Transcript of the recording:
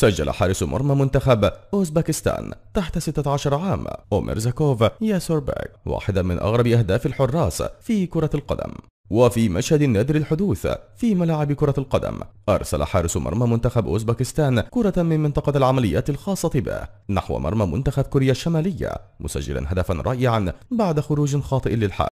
سجل حارس مرمى منتخب أوزبكستان تحت 16 عام وميرزاكوف ياسورباك واحدا من أغرب أهداف الحراس في كرة القدم وفي مشهد نادر الحدوث في ملاعب كرة القدم أرسل حارس مرمى منتخب أوزبكستان كرة من منطقة العمليات الخاصة به نحو مرمى منتخب كوريا الشمالية مسجلا هدفا رائعا بعد خروج خاطئ للحارس